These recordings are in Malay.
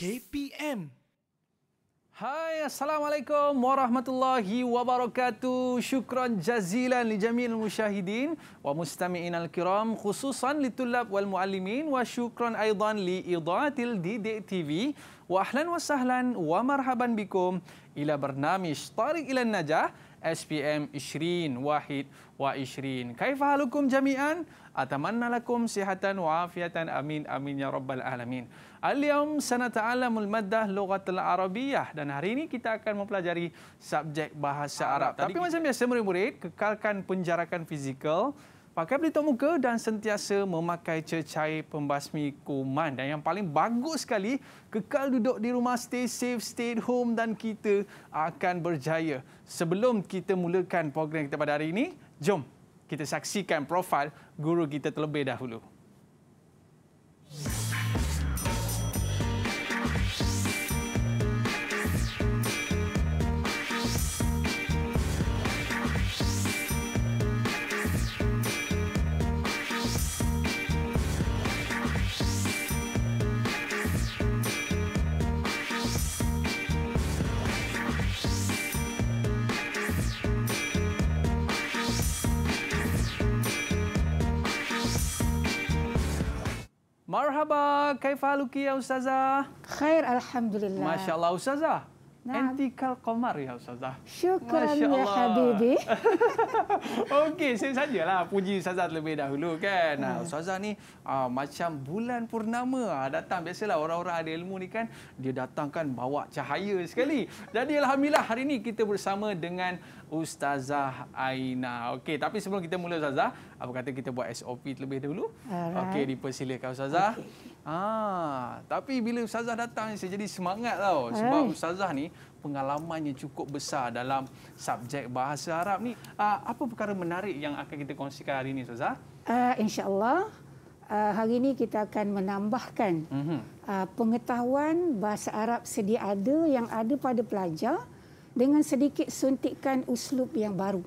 KPM. هاي السلام عليكم ورحمة الله وبركاته شكرا جزيلا لجميع المشاهدين ومستمعين الكرام خصوصا للطلاب والمعلمين وشكرا أيضا لإضاءة الدي دي تي في وأهلا وسهلا ومرحبا بكم إلى برنامج طريق إلى النجاح اس بي ام 20 واحد وعشرين كيف حالكم جميعا؟ أتمنى لكم صحة وعافية أمين أمين يا رب العالمين Al-yawm sanata'alamul maddah lughatul arabiyah dan hari ini kita akan mempelajari subjek bahasa ah, Arab. Arab. Tapi macam biasa murid-murid, kekalkan penjarakan fizikal, pakai pelitup muka dan sentiasa memakai cecair pembasmi kuman dan yang paling bagus sekali, kekal duduk di rumah, stay safe, stay home dan kita akan berjaya. Sebelum kita mulakan program kita pada hari ini, jom kita saksikan profil guru kita terlebih dahulu. Marhaba, kaifa haluki ya ustazah? Khair alhamdulillah. Masya-Allah ustazah. Nah. Antikal Komar ya Ustazah. Syukran ya Habibi. Okey, saya sajalah puji Ustazah terlebih dahulu kan. Nah, Ustazah ni uh, macam bulan purnama uh, datang. Biasalah orang-orang ada ilmu ni kan, dia datang kan bawa cahaya sekali. Jadi Alhamdulillah hari ni kita bersama dengan Ustazah Aina. Okey, tapi sebelum kita mula Ustazah, apa kata kita buat SOP terlebih dahulu? Right. Okey, dipersilakan Ustazah. Okay. Ah, tapi bila Ustazah datang saya jadi semangat tau sebab Ustazah ni pengalamannya cukup besar dalam subjek bahasa Arab ni. Ah, apa perkara menarik yang akan kita kongsikan hari ini Ustazah? Uh, insya-Allah uh, hari ini kita akan menambahkan mm -hmm. uh, pengetahuan bahasa Arab sedia ada yang ada pada pelajar dengan sedikit suntikan uslub yang baru.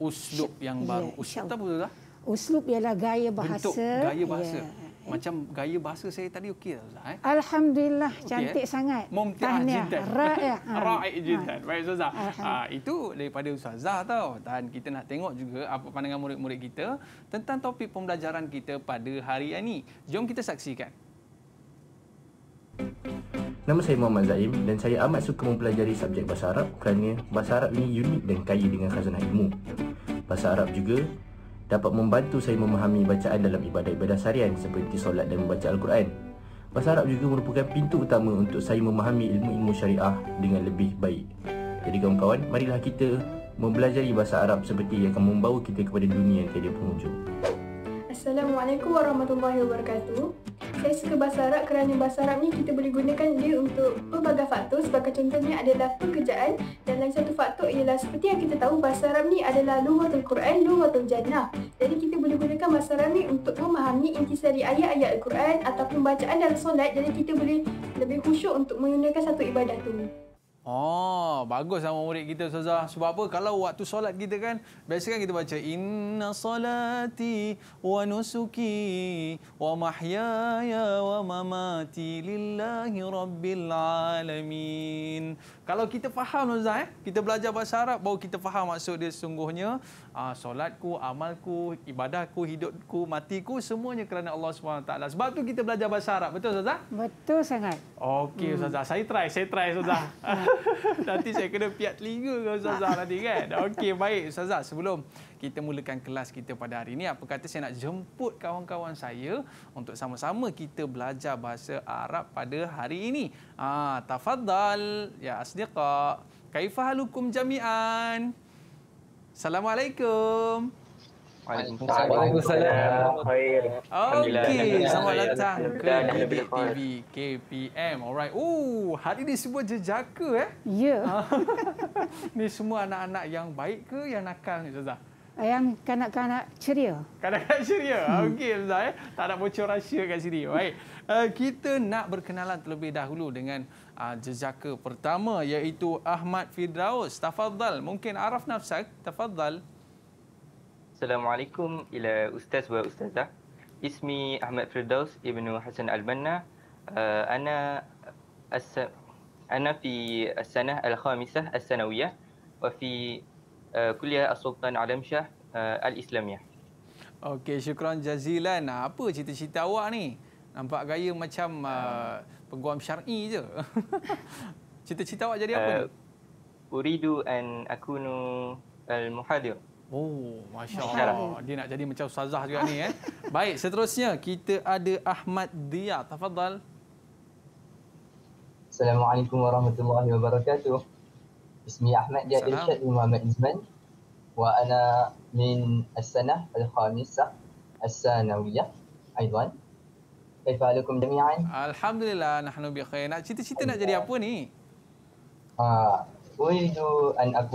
Uslub yang ya, baru. Ya, uslub apa tu lah? Uslub ialah gaya bahasa. Bentuk gaya ya. bahasa. Ya. Macam gaya bahasa saya tadi okey lah Eh? Alhamdulillah, okay, eh? cantik eh? sangat. Mumtiah jintan. Ra'i'ah. Ya. Ra'i'ah ha. ha. jintan. Baik Ustaz. Ah, itu daripada Ustazah tau. Dan kita nak tengok juga apa pandangan murid-murid kita tentang topik pembelajaran kita pada hari ini. Jom kita saksikan. Nama saya Muhammad Zaim dan saya amat suka mempelajari subjek Bahasa Arab kerana Bahasa Arab ini unik dan kaya dengan khazanah ilmu. Bahasa Arab juga dapat membantu saya memahami bacaan dalam ibadah-ibadah harian seperti solat dan membaca Al-Quran. Bahasa Arab juga merupakan pintu utama untuk saya memahami ilmu-ilmu syariah dengan lebih baik. Jadi kawan-kawan, marilah kita mempelajari Bahasa Arab seperti yang akan membawa kita kepada dunia yang tiada pengunjung. Assalamualaikum warahmatullahi wabarakatuh. Saya suka bahasa Arab kerana bahasa Arab ni kita boleh gunakan dia untuk pelbagai faktor. Sebagai contohnya adalah pekerjaan dan lain satu faktor ialah seperti yang kita tahu bahasa Arab ni adalah luwatul Quran, luwatul jannah. Jadi kita boleh gunakan bahasa Arab ni untuk memahami intisari ayat-ayat Al-Quran ataupun bacaan dalam solat. Jadi kita boleh lebih khusyuk untuk menggunakan satu ibadah tu. Oh, bagus sama murid kita Ustazah. Sebab apa? Kalau waktu solat kita kan, biasa kan kita baca inna salati wa nusuki wa mahyaya wa mamati lillahi rabbil alamin. Kalau kita faham Ustaz, eh? kita belajar bahasa Arab baru kita faham maksud dia sesungguhnya uh, solatku, amalku, ibadahku, hidupku, matiku semuanya kerana Allah SWT. Sebab tu kita belajar bahasa Arab. Betul Ustaz? Betul sangat. Okey hmm. Ustaz. Hmm. Saya try, saya try Ustaz. Nanti saya kena piat telinga ke Ustaz nanti kan. Okey baik Ustaz. Sebelum kita mulakan kelas kita pada hari ini. Apa kata saya nak jemput kawan-kawan saya untuk sama-sama kita belajar bahasa Arab pada hari ini. Ah, tafadhal ya asdiqa. Kaifa halukum jami'an? Assalamualaikum. Waalaikumsalam. Okey, selamat datang ke Bibi TV KPM. Alright. Oh, hari ini semua jejaka eh? Ya. Yeah. ni semua anak-anak yang baik ke yang nakal ni, Ustazah? yang kanak-kanak ceria. Kanak-kanak ceria. Hmm. Okey, Ustaz. Eh? Tak nak bocor rahsia kat sini. Baik. Uh, kita nak berkenalan terlebih dahulu dengan uh, jejaka pertama iaitu Ahmad Firdaus. Tafadhal. Mungkin Araf Nafsak. Tafadhal. Assalamualaikum ila Ustaz wa Ustazah. Ismi Ahmad Firdaus ibnu Hassan Al-Banna. Uh, eh, ana as- ana fi as-sanah al-khamisah as-sanawiyah. Wa fi Eh, kuliah Sultan Alam Shah uh, Al-Islamiyah. Okey, syukran jazilan. Ah, apa cerita-cerita awak ni? Nampak gaya macam uh, peguam syar'i je. cerita-cerita awak jadi apa? Uh, uridu an akunu al-muhadir. Oh, masya-Allah. Dia nak jadi macam ustazah juga ni eh. Baik, seterusnya kita ada Ahmad Dia. Tafadhal. Assalamualaikum warahmatullahi wabarakatuh. اسمي احمد دي ارشاد Muhammad Izman, وانا من السنه الخامسه الثانويه ايضا كيف حالكم جميعا الحمد لله نحن Alhamdulillah, نا cita cita nak jadi apa ni اريد ان Al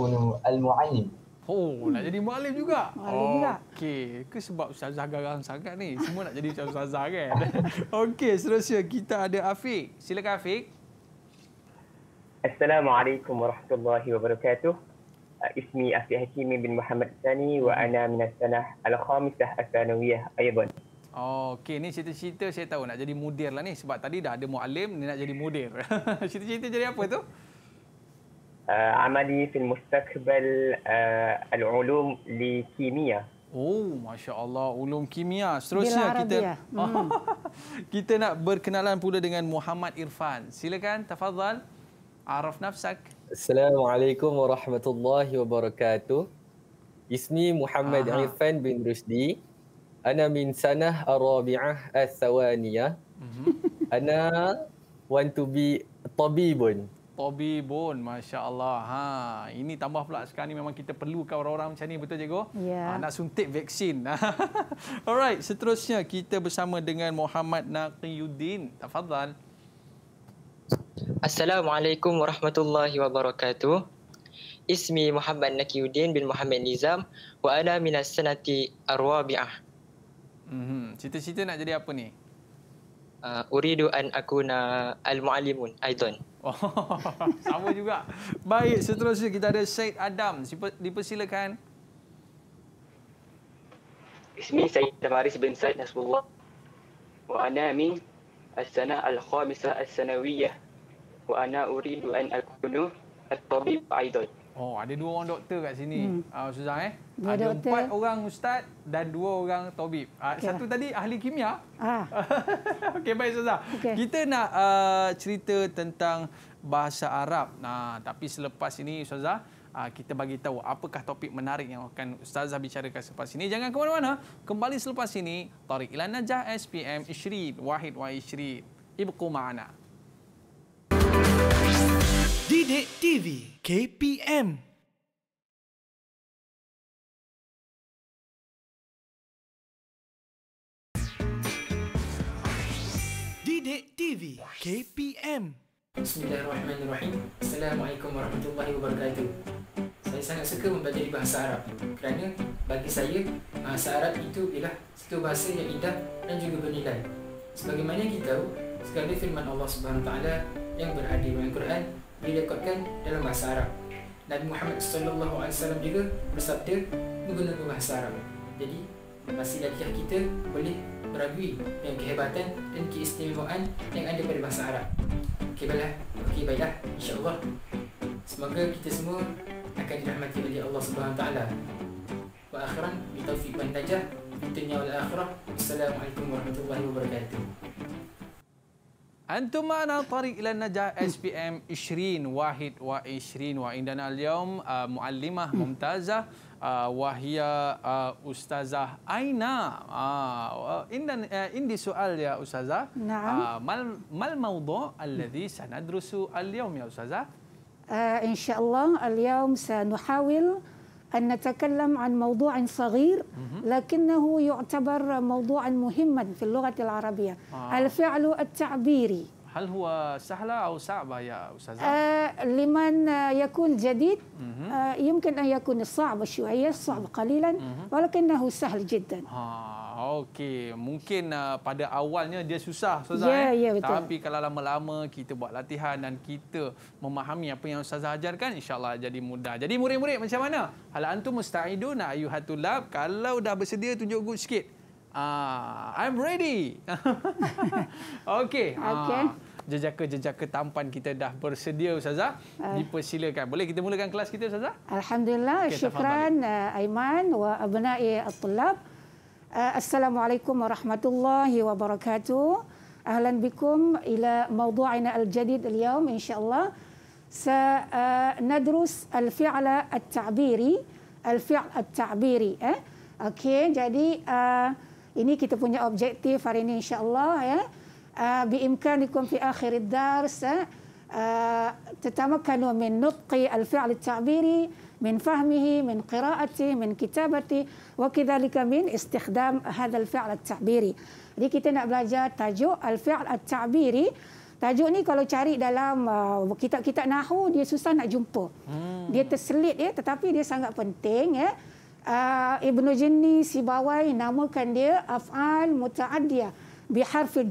المعلم Oh, nak jadi mualim juga. Mualim juga. Okey, ke sebab ustazah garang sangat ni? Semua nak jadi macam ustazah kan? Okey, seterusnya kita ada Afiq. Silakan Afiq. Assalamualaikum warahmatullahi wabarakatuh. Uh, ismi Afi Hakimi bin Muhammad Sani hmm. wa ana min as-sanah al-khamisah as-sanawiyah ayyuban. Oh, okey ni cerita-cerita saya tahu nak jadi mudir lah ni sebab tadi dah ada muallim ni nak jadi mudir. cerita-cerita jadi apa tu? Uh, amali fi mustaqbal uh, al-ulum li kimia. Oh, Masya Allah. Ulum Kimia. Seterusnya kita hmm. kita nak berkenalan pula dengan Muhammad Irfan. Silakan, tafadhal. Arif Nafsak. Assalamualaikum warahmatullahi wabarakatuh. Ismi Muhammad Aha. Irfan bin Rusdi. Ana min sanah arabi'ah as-sawaniyah. Mhm. Ana want to be tabibun. Tabibun, Masya Allah. Ha, ini tambah pula sekarang ni memang kita perlukan orang-orang macam ni, betul cikgu? Yeah. Ya. nak suntik vaksin. Alright, seterusnya kita bersama dengan Muhammad Naqiyuddin. Tafadhal. Assalamualaikum warahmatullahi wabarakatuh. Ismi Muhammad Nakiuddin bin Muhammad Nizam wa ana minas sanati arwabi'ah. Mhm. Cita-cita nak jadi apa ni? Uh, uridu an akuna al-muallimun aidon. Oh, sama juga. Baik, seterusnya kita ada Syed Adam. Dipersilakan. Ismi Syed Faris bin Said Nasrullah. Wa ana min as-sana al-khamisah as-sanawiyah wa ana uridu an akunu at-tabib aidan. Oh, ada dua orang doktor kat sini. Hmm. Ah hmm. uh, Suzang eh. Dua ada doktor. empat orang ustaz dan dua orang tabib. Uh, ah, okay. satu tadi ahli kimia. Ah. Okey baik Suzang. Okay. Kita nak uh, cerita tentang bahasa Arab. Nah, tapi selepas ini Ustazah, kita bagi tahu apakah topik menarik yang akan Ustazah bicarakan selepas ini. Jangan ke mana-mana. Kembali selepas ini, tarik Ilan Najah SPM Ishrid Wahid wa Ishrid. Ibqu ma'ana. Didik TV KPM Didik TV KPM Bismillahirrahmanirrahim Assalamualaikum warahmatullahi wabarakatuh Saya sangat suka membaca di bahasa Arab Kerana bagi saya Bahasa Arab itu ialah Satu bahasa yang indah dan juga bernilai Sebagaimana kita tahu Sekali firman Allah SWT Yang berada dalam Al-Quran direkodkan dalam bahasa Arab. Nabi Muhammad sallallahu alaihi wasallam juga bersabda menggunakan bahasa Arab. Jadi masih lagi kita boleh meragui yang kehebatan dan keistimewaan yang ada pada bahasa Arab. Okey baiklah, okey baiklah insya-Allah. Semoga kita semua akan dirahmati oleh Allah Subhanahu wa taala. Wa akhiran bi taufiq wa hidayah. Dunia akhirah. Assalamualaikum warahmatullahi wabarakatuh. Antuma ana tariq ila najah SPM 20 Wahid wa 20 wa indana al yawm uh, muallimah hmm. mumtazah uh, wahia uh, ustazah Aina. Ah, uh, indan uh, indi soal ya ustazah. Naam. Uh, mal mal mawdu' alladhi sanadrusu al yawm ya ustazah? Uh, insyaallah al yawm sanuhawil uh, أن نتكلم عن موضوع صغير لكنه يعتبر موضوعا مهما في اللغة العربية آه. الفعل التعبيري هل هو سهلة أو صعبة يا أستاذ؟ آه لمن يكون جديد آه يمكن أن يكون صعب شوية صعب قليلا ولكنه سهل جدا آه. Okey, mungkin uh, pada awalnya dia susah Ustazah. Ya, yeah, yeah, betul. Tapi kalau lama-lama kita buat latihan dan kita memahami apa yang Ustazah ajarkan, insya Allah jadi mudah. Jadi murid-murid macam mana? Hal antum musta'idun ayuhatulab. Kalau dah bersedia, tunjuk good sikit. Uh, I'm ready. Okey. Ah, Okey. Uh, Jejaka-jejaka tampan kita dah bersedia Ustazah. Ah. Dipersilakan. Boleh kita mulakan kelas kita Ustazah? Alhamdulillah. Okay, syukran uh, Aiman wa abna'i at-tulab. Al Uh, Assalamualaikum warahmatullahi wabarakatuh. Ahlan bikum ila mawdu'ina al-jadid al-yawm insyaAllah. Sa uh, nadrus al-fi'la al-ta'biri. Al-fi'l al-ta'biri. Eh? Okey, jadi uh, ini kita punya objektif hari ini insyaAllah. Ya? Eh? Uh, bi'imkanikum fi akhirid dars. Eh? Uh, tetamakanu min nutqi al-fi'l al-ta'biri. من فهمه من قراءته من كتابته وكذلك من استخدام هذا الفعل التعبيري Jadi kita nak belajar tajuk al-fi'l Tajuk ni kalau cari dalam uh, kitab-kitab nahu dia susah nak jumpa. Hmm. Dia terselit ya tetapi dia sangat penting ya. Uh, Ibnu Jinni Sibawai namakan dia af'al muta'addiyah bi harfi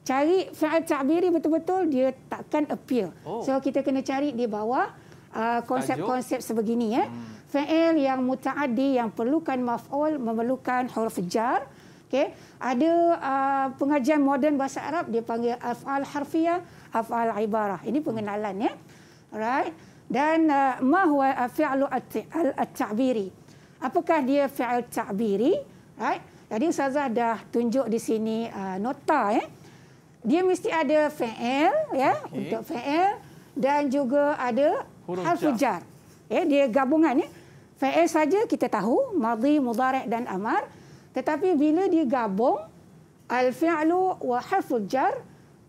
Cari fi'il ta'biri betul-betul dia takkan appear. Oh. So kita kena cari di bawah Ah, konsep-konsep sebegini ya. Hmm. Fa'il yang mutaaddi yang perlukan maf'ul memerlukan huruf jar. Okey. Ada uh, pengajian moden bahasa Arab dia panggil af'al harfiah, af'al ibarah. Ini pengenalan ya. Alright. Dan ah, ma huwa fi'lu at-ta'biri? Apakah dia fi'il ta'biri? Right? Jadi ustazah dah tunjuk di sini uh, nota ya. Dia mesti ada fi'il ya okay. untuk fi'il dan juga ada huruf harfu jar. jar. Eh, dia gabungan ya. Fa'il saja kita tahu madi, mudhari' dan amar. Tetapi bila dia gabung al-fi'lu wa harfu jar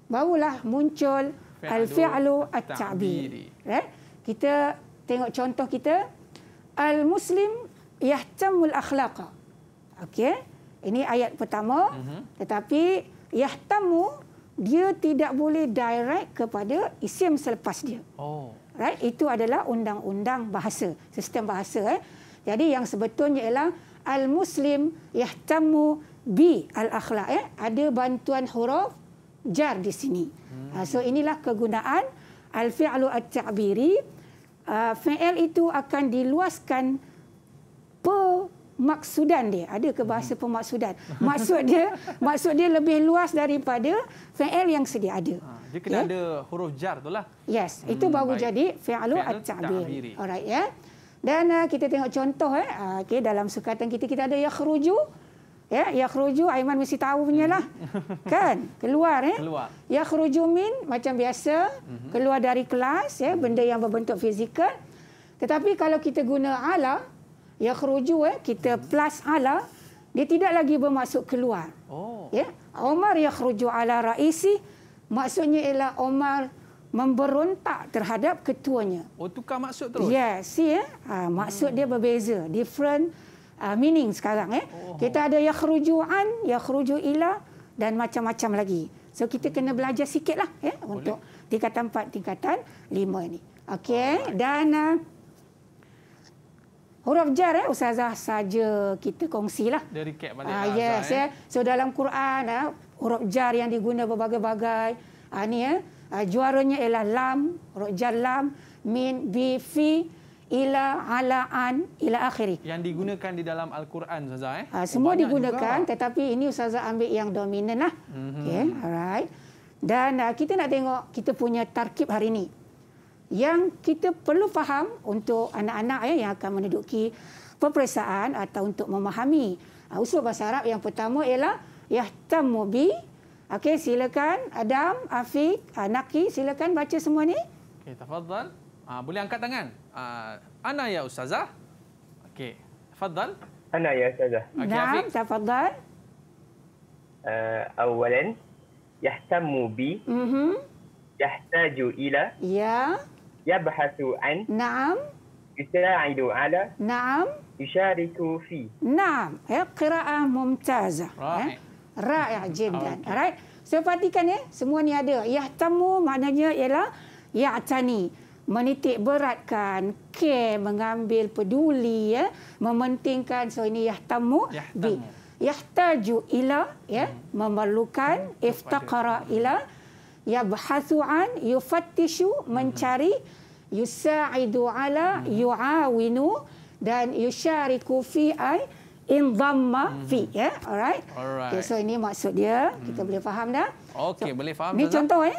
barulah muncul al-fi'lu at-ta'bir. Eh, kita tengok contoh kita al-muslim yahtamul akhlaqa. Okey. Ini ayat pertama. Uh-huh. Tetapi yahtamu dia tidak boleh direct kepada isim selepas dia. Oh right itu adalah undang-undang bahasa sistem bahasa eh jadi yang sebetulnya ialah al muslim yahtamu bi al akhlaq eh ada bantuan huruf jar di sini hmm. Ha, so inilah kegunaan al fi'lu at ta'biri uh, ha, fi'il itu akan diluaskan pemaksudan dia ada ke bahasa hmm. pemaksudan maksud dia maksud dia lebih luas daripada fi'il yang sedia ada ha dia kena yeah. ada huruf jar tu lah. Yes, hmm, itu baru baik. jadi fi'lu fi at-ta'bir. Alright ya. Dan uh, kita tengok contoh eh. Uh, okay, dalam sukatan kita kita ada yakhruju. Ya, yeah, yakhruju Aiman mesti tahu punya lah. Hmm. kan? Keluar ya. Eh? Keluar. Yakhruju min macam biasa, hmm keluar dari kelas ya, yeah, benda yang berbentuk fizikal. Tetapi kalau kita guna ala, yakhruju eh, kita hmm. plus ala, dia tidak lagi bermaksud keluar. Oh. Ya. Yeah? Umar yakhruju ala raisi. Maksudnya ialah Omar memberontak terhadap ketuanya. Oh tukar maksud terus. Yes, ya. Yeah. Eh? maksud hmm. dia berbeza, different uh, meaning sekarang eh. Oh. oh. Kita ada yang kerujuan, yang yakhruju ila dan macam-macam lagi. So kita kena belajar sikitlah lah, eh, untuk tingkatan empat, tingkatan lima ini. Okay, oh, dan uh, huruf jar eh ustazah saja kita kongsilah. Dari recap balik. Ah yes eh? eh. So dalam Quran ah, huruf jar yang diguna berbagai-bagai. Ha, ni ya. Ha, juaranya ialah lam, huruf jar lam, min, bi, fi, ila, ala, an, ila akhiri. Yang digunakan di dalam Al-Quran, Ustazah. Eh? Ha, semua Banyak digunakan juga. tetapi ini Ustazah ambil yang dominan. Lah. Mm-hmm. Okay, alright. Dan ha, kita nak tengok kita punya tarkib hari ini. Yang kita perlu faham untuk anak-anak ya, yang akan menduduki peperiksaan atau untuk memahami uh, usul bahasa Arab yang pertama ialah yahtammu bi. Okey, silakan Adam, Afiq, ah, Naqi, silakan baca semua ni. Okey, tafadhal. Uh, boleh angkat tangan. Uh, ana ya ustazah. Okey, tafadhal. Ana ya ustazah. Okay, Naam, tafadhal. Uh, awalan, yahtammu bi. mm Yahtaju ila. Ya. Yabhasu an. Naam. Yusa'idu ala. Naam. Yusha'riku fi. Naam. Ya, qira'ah mumtazah. Ya. Right. Eh? Rakyat jenis. Ah, kan. Okay. Alright. So, perhatikan ya. Semua ni ada. Yahtamu maknanya ialah Yahtani. Menitik beratkan, ke mengambil peduli, ya. mementingkan. So, ini Yahtamu. Yahtamu. Yahtaju ila, ya. Hmm. memerlukan. Hmm. Iftakara ila. Yabhasu'an, yufattishu, hmm. mencari. Yusa'idu ala, hmm. yu'awinu. Dan yusyariku ai indamma fi hmm. ya yeah? alright alright okay, so ini maksud dia kita hmm. boleh faham dah okey so, boleh faham ni contoh eh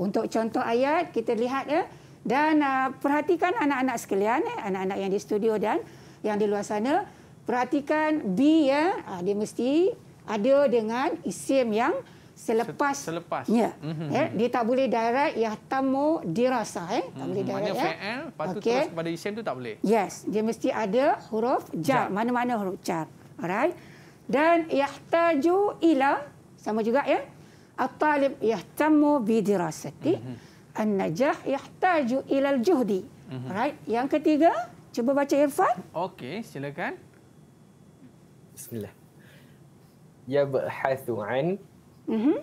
untuk contoh ayat kita lihat ya dan uh, perhatikan anak-anak sekalian eh anak-anak yang di studio dan yang di luar sana perhatikan b ya uh, dia mesti ada dengan isim yang selepas selepas ya mm-hmm. dia tak boleh direct ya tamu dirasa eh tak mm-hmm. boleh mhm. direct ya eh. fa'al eh. patut okay. terus kepada isim tu tak boleh yes dia mesti ada huruf jar mana-mana huruf jar alright dan yahtaju ila sama juga ya at-talib yahtamu bi dirasati mm-hmm. an-najah yahtaju ila al-juhdi mm-hmm. alright yang ketiga cuba baca irfan okey silakan bismillah ya bahathu an Mm-hmm.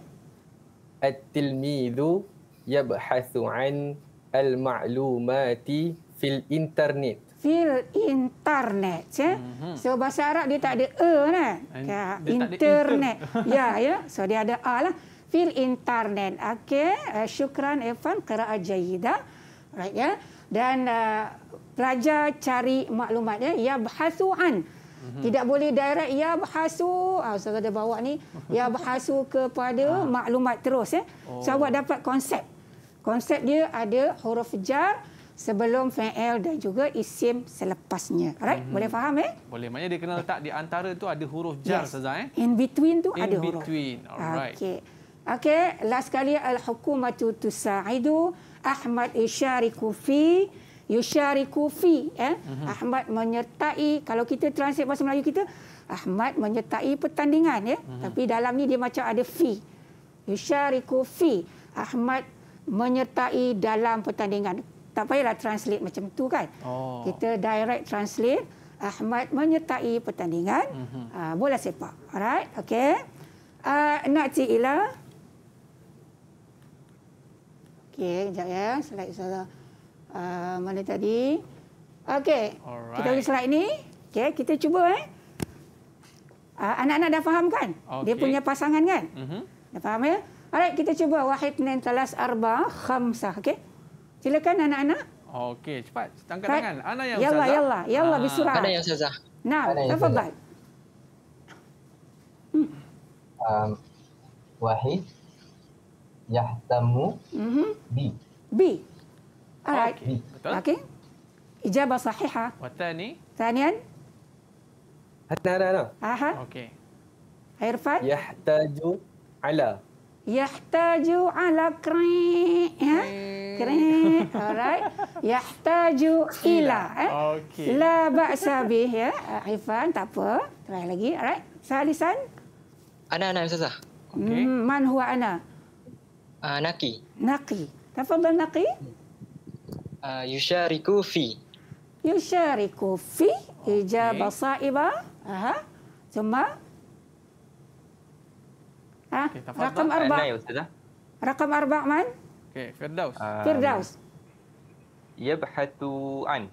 At-tilmidhu yabhathu an al-ma'lumati fil internet fil internet ya. Yeah. Mm-hmm. So bahasa Arab dia tak ada e nah. Ya, internet. Inter. Ya ya. So dia ada a lah. Fil internet. Okey. Uh, syukran Evan qira'a jayyida. Right ya. Dan uh, pelajar cari maklumat ya. Yeah. Ya bahasu Mhm. Tidak boleh direct ya bahasu, ah, Ustaz ada bawa ni, ya bahasu kepada ha. maklumat terus. Eh. Oh. So, awak dapat konsep. Konsep dia ada huruf jar sebelum fa'il dan juga isim selepasnya. Alright, hmm boleh faham eh? Boleh. Maknanya dia kena letak di antara tu ada huruf jar yes. saja eh. In between tu In ada between. huruf. In between. Alright. Okey. Okey, last kali al hukumatu tusaidu Ahmad isyariku fi yushariku fi eh uh-huh. Ahmad menyertai kalau kita translate bahasa Melayu kita Ahmad menyertai pertandingan ya uh-huh. tapi dalam ni dia macam ada fi yushariku fi Ahmad menyertai dalam pertandingan tak payahlah translate macam tu kan oh. kita direct translate Ahmad menyertai pertandingan uh-huh. bola sepak alright okey uh, ah, nak cik ila Okey, sekejap ya. Slide saya. Ah, mana tadi. Okey. Kita pergi slide ini. Okey, kita cuba eh. Ah, anak-anak uh, dah faham kan? Okay. Dia punya pasangan kan? Uh mhm. -huh. Dah faham ya? Alright, kita cuba. Wahid nain talas arba khamsah. Okey? Silakan anak-anak. Okey, cepat. Tangkat tangan. Anak yang sazah. Yalla, yalla, yalla. Ah. Bisurah. Anak yang sazah. Nah, apa baik? Hmm. Um, wahid yahtamu uh mhm. -huh. bi. Bi. Alright. Okay. Betul. Okay. Ijabah sahihah. Wathani. Thanian. Ana ana ana. Aha. Okay. Irfan. Yahtaju ala. Yahtaju ala kri. Ya. Ha? Kri. Alright. Yahtaju ila. Eh. Okay. La ba'sabih ya. Irfan tak apa. Try lagi. Alright. Salisan. Ana ana ustazah. Okay. Hmm, man huwa ana? Uh, ah, naki. Naki. Tafadhal Naki. Hmm. Uh, yushariku fi. Yushariku fi ijab okay. sa'iba. Aha. Cuma. Ha? Okay, Rakam eh, arba. Rakam arba man? Okay, Firdaus. Um, Firdaus. Yabhatu an.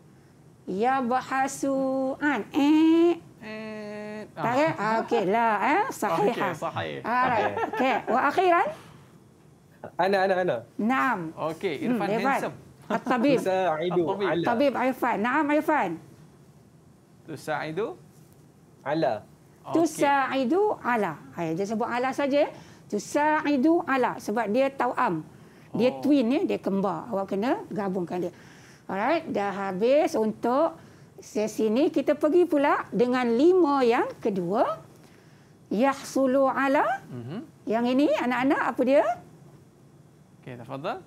Yabhasu an. Eh. eh tak ya? ah. ah, okay lah. Eh? Ah, sahih. Okay, ha. sahih. Alright. Okay. Wa akhiran? Ana, ana, ana. Naam. Okay, Irfan hmm, الطبيب تساعد على طبيب عرفان نعم عرفان تساعد على تساعد على هاي dia sebut على saja تساعد على sebab dia توأم dia oh. twin ya dia kembar awak kena gabungkan dia alright dah habis untuk sesi ini kita pergi pula dengan lima yang kedua yahsulu ala mm-hmm. yang ini anak-anak apa dia okey tafadhal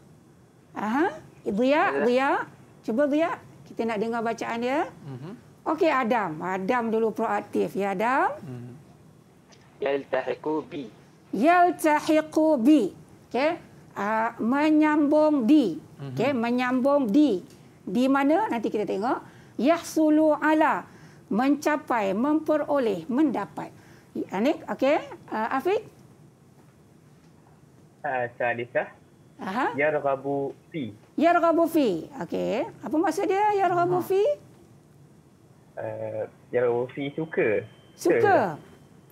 aha Lia, ya. Lia, cuba Lia. Kita nak dengar bacaan dia. Mhm. Okey, Adam. Adam dulu proaktif. Ya, Adam. Mhm. Yaltahiku bi. Yaltahiku bi. Okey. Uh, menyambung di. Mhm. Okey, menyambung di. Di mana? Nanti kita tengok. Yahsulu ala. Mencapai, memperoleh, mendapat. Anik, okey. Uh, Afiq. Uh, ah, Salisah. Aha. Yarabu fi. Yarghabu fi. Okey. Apa maksud dia yarghabu ha. fi? Uh, eh, yarghabu fi suka. Suka.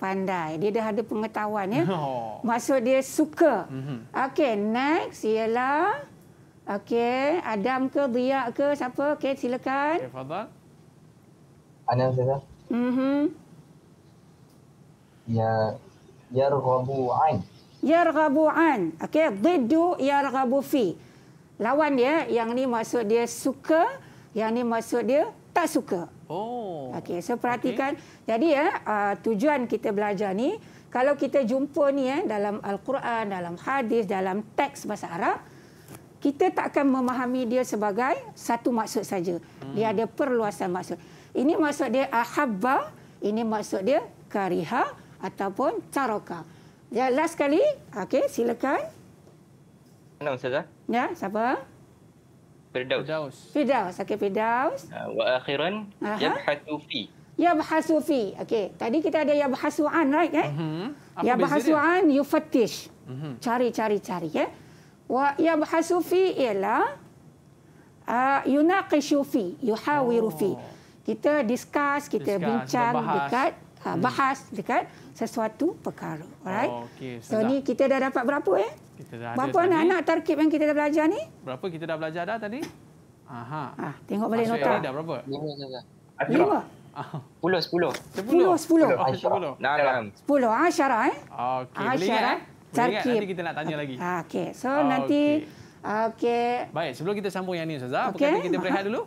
Pandai. Dia dah ada pengetahuan ya. Oh. Maksud dia suka. Mhm. Okey, next ialah Okey, Adam ke Dia ke siapa? Okey, silakan. Okey, Fadal. Ana saya. Mhm. Ya yarghabu an. Yarghabu an. Okey, diddu yarghabu fi lawan dia yang ni maksud dia suka yang ni maksud dia tak suka oh okey so perhatikan okay. jadi ya ah, tujuan kita belajar ni kalau kita jumpa ni ya dalam al-Quran dalam hadis dalam teks bahasa Arab kita tak akan memahami dia sebagai satu maksud saja hmm. dia ada perluasan maksud ini maksud dia ahabba ini maksud dia kariha ataupun taraka. Ya last sekali. Okey, silakan. Mana Ustazah? Ya, siapa? Firdaus. Firdaus, okey Firdaus. Ah, wa akhiran yabhasu fi. Yabhasu fi. Okey, tadi kita ada yabhasu an, right? Eh? Uh-huh. Yabhasu an yufattish. Uh-huh. Cari cari cari ya. Eh? ya yabhasu fi ialah uh, ah, yunaqishu fi, yuhawiru fi. Oh. Kita discuss, kita discuss, bincang membahas. dekat uh, bahas dekat sesuatu perkara. Alright. Oh, okay. So ni kita dah dapat berapa eh? Kita dah berapa anak-anak tarkib yang kita dah belajar ni? Berapa kita dah belajar dah tadi? Aha. Ah, tengok balik Asyik nota. Ada berapa? Lima. Sepuluh, sepuluh. Sepuluh, sepuluh. Sepuluh, oh, sepuluh. Sepuluh, asyarah eh. Okey, ah, boleh ingat. Eh? eh? Tarkib. Nanti kita nak tanya lagi. Ah, okey, so nanti... Okey. Baik, sebelum kita sambung yang ni, Ustazah. Okay. kita berehat dulu?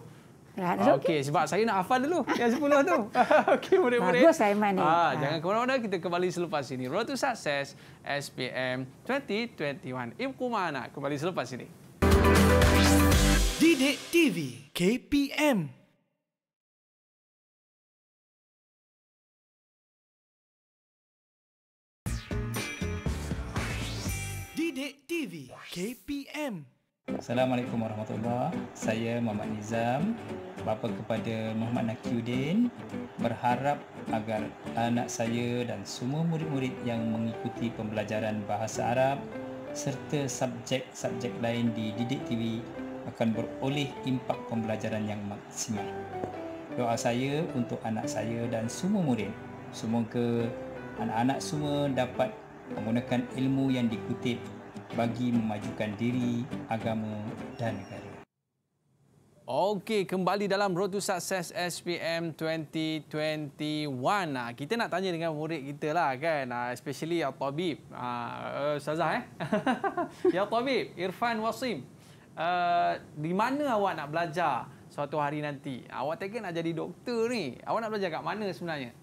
Ah, okey, okay, sebab saya nak hafal dulu yang sepuluh tu. Okey, murid-murid. Bagus, Aiman. Ha, ha. Jangan ke mana-mana, kita kembali selepas ini. Road to Success SPM 2021. Ibu Kumana, kembali selepas ini. Didik TV KPM Didik TV KPM Assalamualaikum warahmatullahi Saya Muhammad Nizam Bapa kepada Muhammad Nakiuddin Berharap agar anak saya dan semua murid-murid yang mengikuti pembelajaran bahasa Arab Serta subjek-subjek lain di Didik TV Akan beroleh impak pembelajaran yang maksimal Doa saya untuk anak saya dan semua murid Semoga anak-anak semua dapat menggunakan ilmu yang dikutip bagi memajukan diri, agama dan negara. Okey, kembali dalam Road to Success SPM 2021. Nah, kita nak tanya dengan murid kita lah kan, ah, especially Ya Tabib. Uh, eh? eh? ya Tabib, Irfan Wasim. Uh, di mana awak nak belajar suatu hari nanti? Awak tekan nak jadi doktor ni. Awak nak belajar kat mana sebenarnya?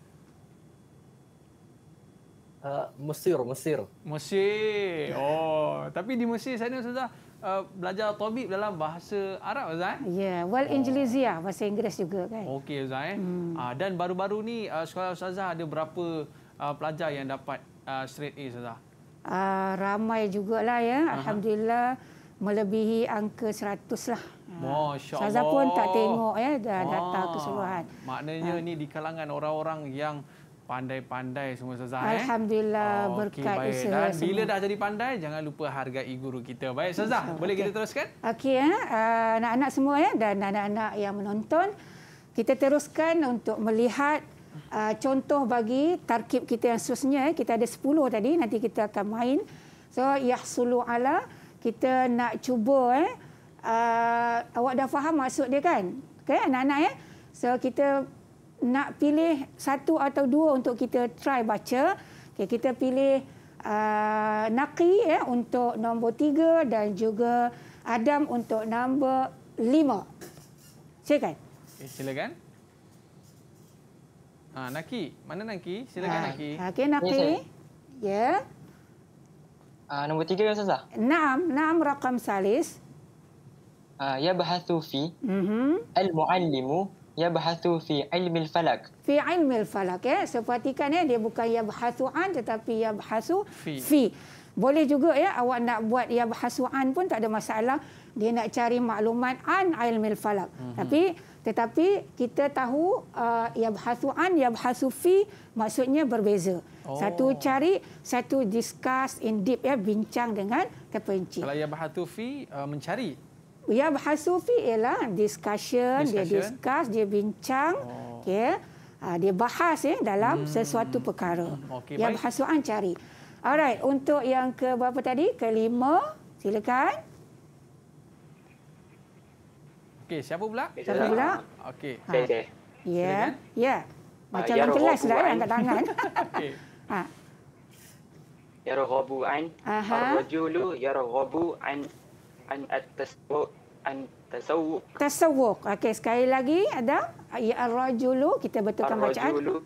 Eh, Mesir, Mesir. Mesir. Oh, tapi di Mesir sana sudah Uh, eh, belajar tabib dalam bahasa Arab Ustaz? Eh? Ya, yeah, well Inggerisia, oh. bahasa Inggeris juga kan. Okey Ustaz. Hmm. Uh, dan baru-baru ni uh, sekolah Ustazah ada berapa uh, pelajar yang dapat uh, straight A Ustazah? Uh, ramai jugalah ya. Uh-huh. Alhamdulillah melebihi angka 100 lah. Ah, masya pun tak tengok ya data oh. keseluruhan. Maknanya uh. ni di kalangan orang-orang yang pandai-pandai semua Ustazah. Eh? Alhamdulillah eh? berkat okay, baik. usaha Dan Bila dah jadi pandai, jangan lupa hargai guru kita. Baik Ustazah, so, boleh okay. kita teruskan? Okey, eh? Eh, anak-anak eh? semua eh? dan anak-anak yang menonton, kita teruskan untuk melihat uh, contoh bagi tarkib kita yang seterusnya. Kita ada 10 tadi, nanti kita akan main. So, Yahsulu Ala, kita nak cuba. Eh? Uh, awak dah faham maksud dia kan? Okey, anak-anak ya. So, kita nak pilih satu atau dua untuk kita try baca. Okay, kita pilih uh, Naqi ya, untuk nombor tiga dan juga Adam untuk nombor lima. Silakan. Okay, silakan. Ha, ah, Naki, mana Naqi? Silakan ah, Naki. Okey, Naki, Ya. Yes, yeah. uh, nombor tiga, Yang Sazah. Naam, naam rakam salis. Uh, ah, ya bahasufi, mm -hmm. al-muallimu, yabhathu fi ilmi al-falak. Fi ilmi al-falak ya. Saya perhatikan ya dia bukan yabhathu an tetapi yabhathu fi. fi. Boleh juga ya awak nak buat yabhathu an pun tak ada masalah. Dia nak cari maklumat an ilmi al-falak. Mm-hmm. Tapi tetapi kita tahu uh, yabhathu an yabhathu fi maksudnya berbeza. Oh. Satu cari, satu discuss in deep ya bincang dengan terpencil. Kalau yabhathu fi uh, mencari ya bahasa sufi ialah discussion, discussion. dia discuss dia bincang oh. okey uh, dia bahas ya dalam hmm. sesuatu perkara okay, ya bahasaan cari alright untuk yang ke berapa tadi kelima silakan Okey, siapa pula? Siapa pula? Okey. Saya ha. saya. Ya. Ya. Ah, Macam dalam kelas dah kan angkat tangan. Okey. Ha. Ya rahabu an. Ha. Rajulu ya rahabu an an at-tasawuf Antasawuk. Tasawuk. Okey, sekali lagi ada ya ar-rajulu kita betulkan bacaan. Ar-rajulu.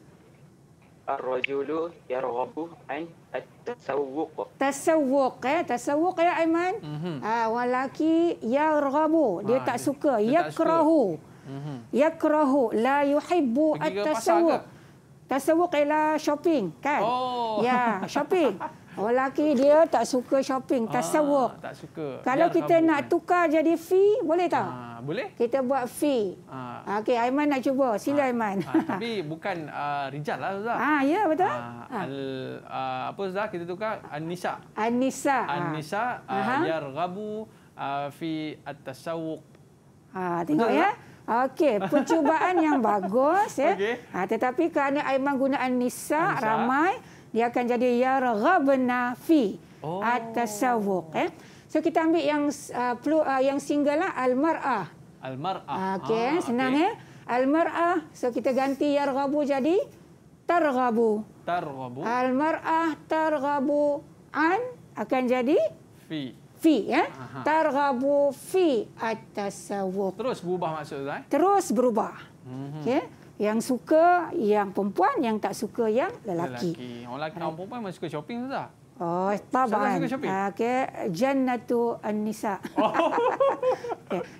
Ar-rajulu yarghabu an at-tasawuk. Tasawuk eh, tasawuk ya Aiman. Mm -hmm. Ah, walaki ya yarghabu, dia ha, tak suka. ya Yakrahu. Mhm. Yakrahu la yuhibbu at-tasawuk. Tasawuk ialah shopping, kan? Oh. Ya, shopping. Orang lelaki dia tak suka shopping, tasawuf. Ah, tak suka. Kalau Biar kita nak kan. tukar jadi fee, boleh tak? Ah, boleh. Kita buat fee. Ah. Okey, Aiman nak cuba. Sila ah, Aiman. Ah, tapi bukan uh, Rijal lah, Ustaz. Ah, ya, betul. Ah, ah. al, Uh, apa Ustaz, kita tukar Anissa. Anissa. Anissa, ah. uh, ya rabu uh, fi at-tasawuk. tengok betul, ya. Tak? Okey, percubaan yang bagus ya. Okay. Ha, tetapi kerana Aiman guna Anissa ramai, dia akan jadi yarghabna fi oh. at-tasawwuq eh. So kita ambil yang uh, uh, yang single lah al-mar'ah. Al-mar'ah. Ah, okey, ah, senang okay. eh. Al-mar'ah. So kita ganti yarghabu jadi targhabu. Targhabu. Al-mar'ah targhabu an akan jadi fi. Fi ya. Eh? Targhabu fi at-tasawwuq. Terus berubah maksud tu eh? Terus berubah. Mm -hmm. Okey yang suka yang perempuan yang tak suka yang lelaki. Lelaki. Orang perempuan memang suka shopping tu tak? Oh, taban. Okey, Jannatu An-Nisa. Oh.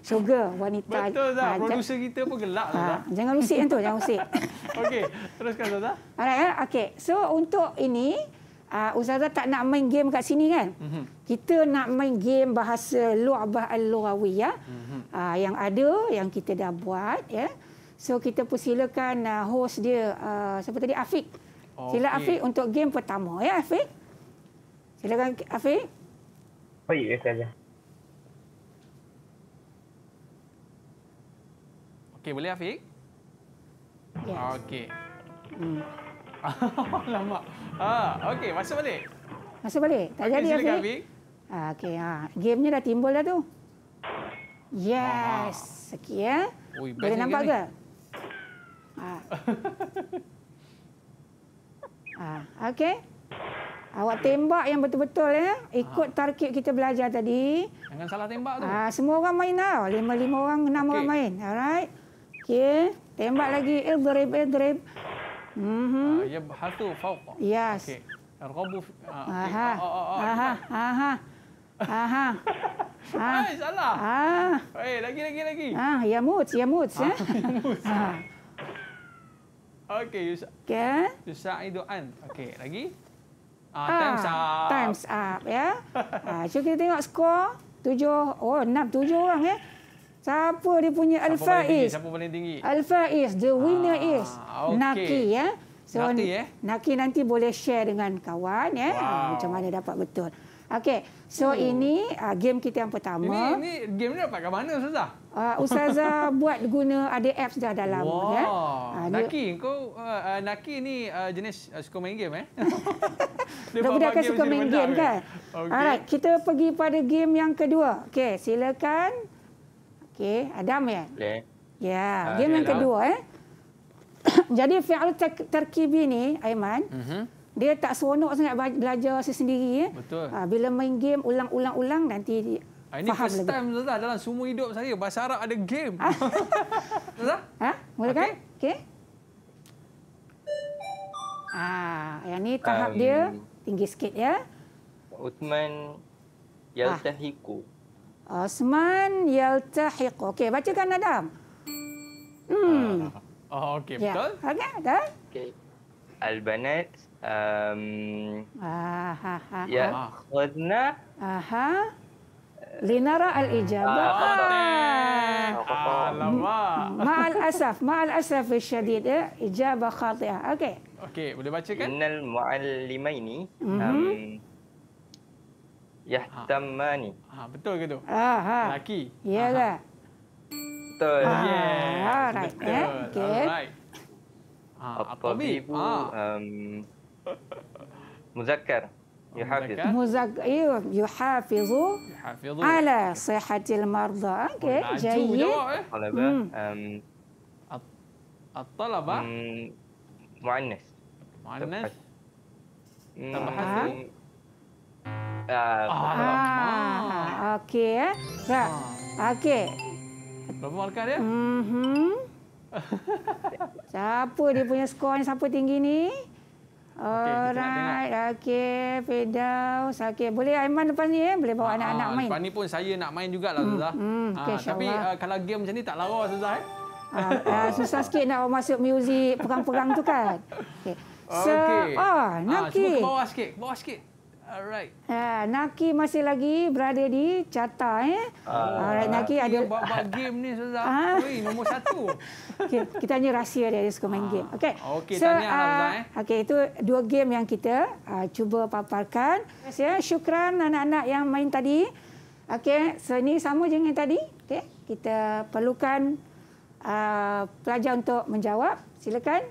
Surga wanita. Betul tak? Ha, Producer kita pun gelak ha, lah. Jangan rusik yang tu, jangan rusik. Okey, teruskan Zaza. Alright, eh? okey. So, untuk ini, uh, ah, Uzaza tak nak main game kat sini kan? Mm -hmm. Kita nak main game bahasa Lu'bah Al-Lurawi ya? mm -hmm. uh, ah, yang ada, yang kita dah buat. ya. Yeah? So kita persilakan uh, host dia uh, siapa tadi Afiq. Okay. Oh, Sila Afiq untuk game pertama ya Afiq. Silakan Afiq. Oh yes saja. Okey boleh Afiq? Yes. Okey. Hmm. Lama. Ha, okey masuk balik. Masuk balik. Tak okay, jadi Afiq. Silakan Afiq. Ha, okey ha. Game-nya dah timbul dah tu. Yes. Sekian. Ya. Boleh nampak ke? Ni. Ha. Ha. Okey. Awak tembak yang betul-betul ya. Ikut ah. tarkib kita belajar tadi. Jangan salah tembak tu. Ah, semua orang main tau. Lah. Lima-lima orang, enam okay. orang main. Alright. okay. Tembak lagi. Eh, drib, eh, drib. Mhm. Mm ya, uh, hatu fauq. Yes. Okey. Rabu. Uh, okay. Aha. Oh, oh, oh, Aha. Aha. Aha. Aha. Ah. Hey, salah. Ah. Hey, lagi lagi lagi. Ah, ya mut, ya mut, ya. Ah. Eh. Okey, Yusa. Okay. Yusa itu an. Okay, lagi. Ah, ah, times up. Times up, ya. Ah, jom kita tengok skor. Tujuh. Oh, enam tujuh orang, eh. Siapa dia punya Siapa Alpha is? Siapa paling tinggi? Alpha is. The winner ah, is. Okay. Naki, ya. So, Naki, eh? Naki nanti boleh share dengan kawan, ya. Wow. Macam mana dapat betul. Okey. So oh. ini uh, game kita yang pertama. Ini, ini game ni dapat kat mana Ustazah? Uh, Ustazah buat guna ada apps dah dalam. Wow. Ya. Uh, Naki, kau uh, Naki ni uh, jenis uh, suka main game eh? Budak-budak kan suka main game ini. kan? Okay. Alright, kita pergi pada game yang kedua. Okey, silakan. Okey, Adam ya? Boleh. Ya, ya game uh, yang kedua eh. Jadi fi'al terkibi ni, Aiman. Mm -hmm dia tak seronok sangat belajar sendiri ya. Betul. Ha, bila main game ulang-ulang-ulang nanti dia ha, ini faham first time Zaza dalam semua hidup saya bahasa Arab ada game. Ah. Zaza? Ha? Mulakan? Okey. Okay. Ah, yang ni tahap um, dia tinggi sikit ya. Uthman Yaltahiku. Ah. Osman Yaltahiku. Okey, bacakan Adam. Hmm. Ah. Oh, okey, ya. betul. Ya. Okey, dah. Okay. Albanet. banat أم... يا أخذنا أها لنرى الإجابة آه. آه. مع الأسف مع الأسف الشديد إجابة خاطئة أوكي أوكي boleh baca kan إن المعلمين يهتمان ها betul ke tu آه. لكي يا لا betul آه. yeah. right. betul yeah. okay. alright الطبيب آه. مذكر يحافظ مذكر ايوه يحافظ على صحة المرضى اوكي جيد طلبة الطلبة مؤنث مؤنث آه. آه. آه. اوكي ف... آه. اوكي berapa markah dia؟ Mm -hmm. siapa dia punya skor ni? Siapa tinggi ni? Alright, okay, okay Fidaw, okay. boleh Aiman depan ni eh? boleh bawa ah, anak-anak main. Depan ni pun saya nak main jugalah Zuzah. Hmm, hmm. okay, ah, tapi uh, kalau game macam ni tak lawa Zuzah. Eh? Uh, uh, susah sikit nak masuk muzik perang-perang tu kan. Okay. So, okay. Oh, nak ah, ke bawah sikit, bawah sikit. Alright. Ah, Naki masih lagi berada di carta eh. Uh, Alright Naki ada bab-bab game ni Ustaz. Ha? Oi, nombor satu. Okey, kita tanya rahsia dia, dia suka main ah. game. Okey. Okey, so, tanya uh, eh. Okey, itu dua game yang kita uh, cuba paparkan. Terima kasih. Syukran anak-anak yang main tadi. Okey, so ini sama je dengan tadi. Okey, kita perlukan uh, pelajar untuk menjawab. Silakan.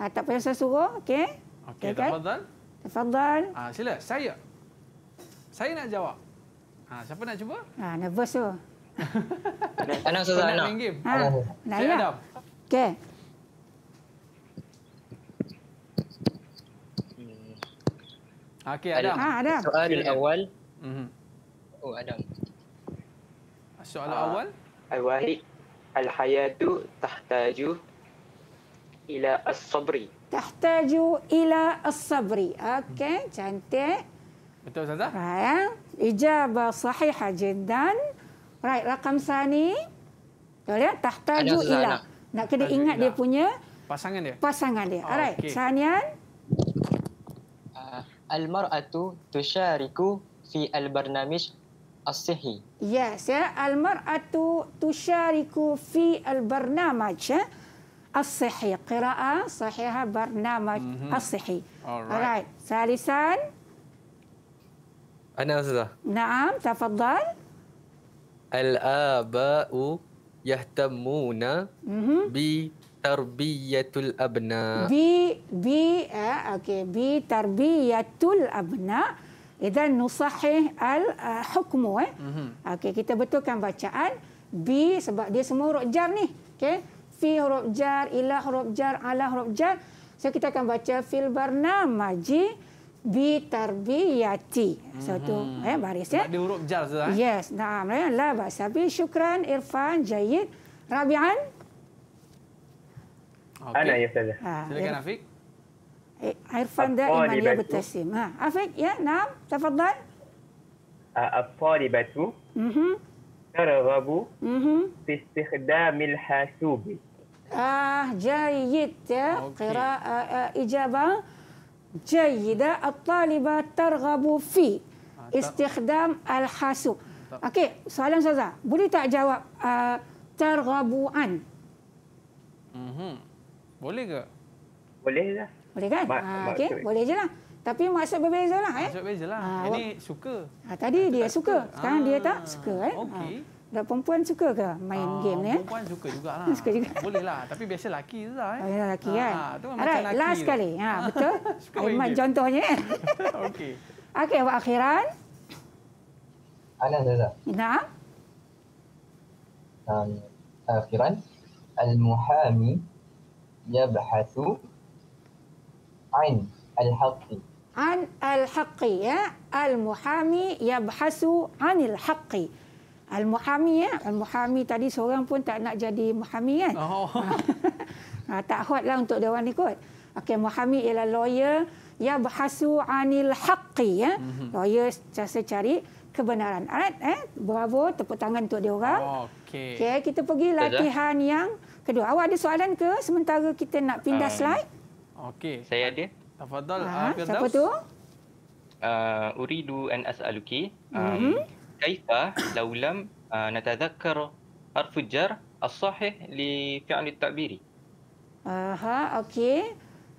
Uh, tak payah saya suruh, okey? Okey, okay, tak kan? apa, Tafadhal. Ah, sila, saya. Saya nak jawab. Ah, siapa nak cuba? Ah, nervous tu. Ana Ustazah Ana. Ha, nak ah, ya? Okey. Okey, Adam. Ha, Adam. Soal Adam. awal. Mm -hmm. Oh, Adam. soalan uh, awal. Ah, Al-Wahid. Al-Hayatu tahtaju ila as-sabri. تحتاج إلى الصبر أوكي جانتي betul Ustazah right. إجابة صحيحة جدا right رقم ثاني Tolak tahtaju Ada, ila. Nak, nak kena Ada, ingat ila. dia punya pasangan dia. Pasangan dia. Oh, Alright. Okay. Sanian. Uh, ah, al mar'atu tushariku fi al barnamij as-sihhi. Yes, ya. Al mar'atu tushariku fi al barnamaj. Ya. Eh? الصحي قراءة صحيحة برنامج الصحي alright ثالثا أنا أستاذ نعم تفضل الآباء يهتمون بتربية الأبناء ب ب أوكي بتربية الأبناء إذا نصحح الحكم أوكي كتبتو كان بتشان ب سبق دي سمو رجع نيه أوكي fi huruf jar ila huruf jar ala huruf jar. So kita akan baca fil barnamaji bi tarbiyati. So tu mm-hmm. eh baris ya. Ada huruf jar tu eh. Yes, naam ya. La basa bi syukran Irfan Jayid Rabi'an. Okay. Ana ya sudah. Ha, Silakan Afiq. Eh, Irfan dah iman dia bertasim. Ha, Afiq ya, naam. Tafadhal. Afadi batu. Mhm. Tarabu. Mhm. Istihdamil hasubi. آه جيد قراءة إجابة جيدة الطالبة ترغب في استخدام الحاسوب أوكي سؤال سازا بولي تأجاوة ترغب عن بولي كا بولي كا بولي كا أوكي بولي جلا tapi maksud berbeza lah eh. Maksud berbeza lah. Ini suka. Ha, tadi dia suka. Sekarang dia tak suka eh. Okey. Dah perempuan suka ke main uh, game ni? Ya? Perempuan suka jugalah. suka juga. Boleh lah. Tapi biasa lelaki tu lah. Eh. Oh, ya, lelaki ah, kan? Itu ha, macam lelaki. Last kali. Ha, ah, betul? suka main game. Contohnya. Eh? Okey. Okey, buat akhiran. Ana Zaza. Ina. Um, akhiran. Al-Muhami yabhathu ain al-haqqi. An al-haqqi ya? Al-Muhami yabhathu anil haqqi. Ya? Al Al-Muhami ya. Al-Muhami tadi seorang pun tak nak jadi Muhami kan. Oh. Ah, tak hot lah untuk dewan ni kot. Okey, Muhami ialah lawyer ya bahasu anil haqqi ya. Mhm. Lawyer biasa cari kebenaran. Alright, eh? bravo, tepuk tangan untuk dia orang. Okay. Okay, kita pergi latihan Saja. yang kedua. Awak ada soalan ke sementara kita nak pindah um, slide? Okay, Saya ada. Tafadhal, ha, Siapa tu? Uh, uridu an as'aluki. Mm um, -hmm kaifa laulam uh, natadhakkar harfu jar as-sahih li fi'l at-ta'biri aha okey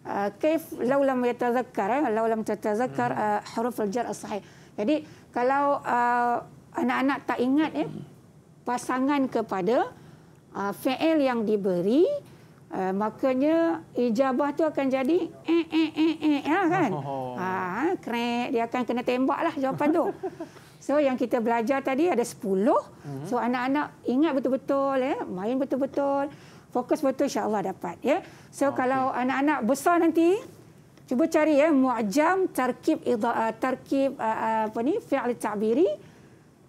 uh, kaif laulam yatadhakkar eh? laulam tatadhakkar huruf hmm. ah, al-jar as-sahih jadi kalau uh, anak-anak tak ingat ya eh, pasangan kepada uh, fi'il yang diberi Uh, makanya ijabah tu akan jadi eh eh eh eh ya kan ha oh. uh, krek dia akan kena tembak lah jawapan tu So yang kita belajar tadi ada 10. Uh-huh. Hmm. So anak-anak ingat betul-betul ya, main betul-betul, fokus betul insya-Allah dapat ya. So okay. Ah, kalau anak-anak besar nanti cuba cari ya mu'jam tarkib idha, uh, tarkib uh, apa ni fi'l ta'biri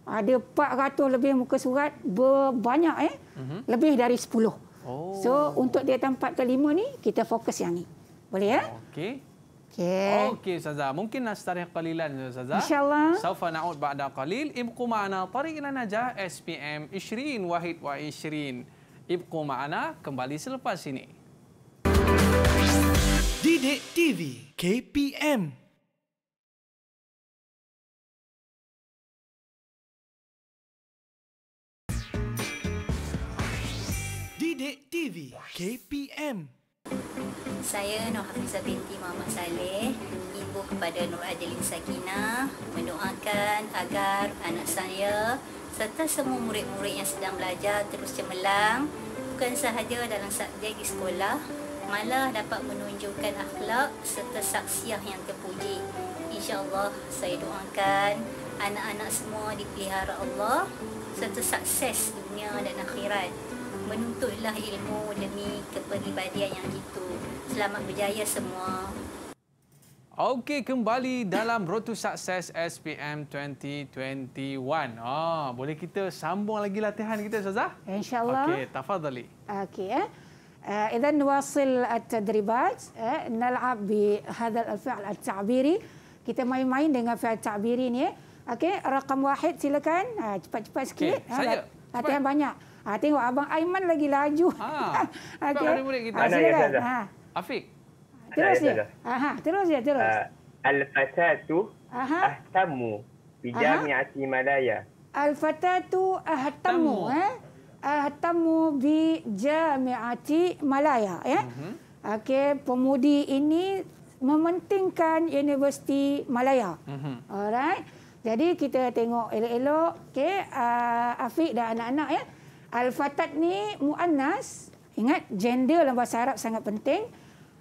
ada 400 lebih muka surat berbanyak eh uh-huh. lebih dari 10. Oh. So untuk dia tempat kelima ni kita fokus yang ni. Boleh ya? Okey. Okey. Okey Ustazah. Mungkin nastarih qalilan Ustazah. Insya-Allah. Saufa na'ud ba'da qalil. Ibqu ma'ana tariq ila najah SPM 20 Wahid wa 20. Ibqu ma'ana kembali selepas ini. Didik TV KPM Didik TV KPM Thank you saya Nur Hafizah binti Muhammad Saleh Ibu kepada Nur Adelin Sakina Mendoakan agar anak saya Serta semua murid-murid yang sedang belajar terus cemerlang Bukan sahaja dalam subjek di sekolah Malah dapat menunjukkan akhlak serta saksiah yang terpuji InsyaAllah saya doakan anak-anak semua dipelihara Allah Serta sukses dunia dan akhirat Menuntutlah ilmu demi kepribadian yang itu Selamat berjaya semua. Okey, kembali dalam Road sukses SPM 2021. Oh, boleh kita sambung lagi latihan kita, Ustazah? InsyaAllah. Okey, tafadhali. Okey, eh. اذا نواصل التدريبات نلعب بهذا الفعل التعبيري kita main-main dengan fi'il ta'biri ni eh. okey rakam 1 silakan ha cepat-cepat sikit okay, ah, latihan banyak ha tengok abang Aiman lagi laju ha okey ada Afiq. Terus ya. Aha, terus ya, terus. Uh, Al-fatatu Aha. ahtamu bijamiati malaya. Al-fatatu ahtamu, eh? Ahtamu bijamiati malaya, ya. Eh? Uh-huh. Okey, pemudi ini mementingkan Universiti Malaya. Uh-huh. Alright. Jadi kita tengok elok-elok, okey, uh, Afiq dan anak-anak ya. Al-fatat ni muannas, ingat gender dalam bahasa Arab sangat penting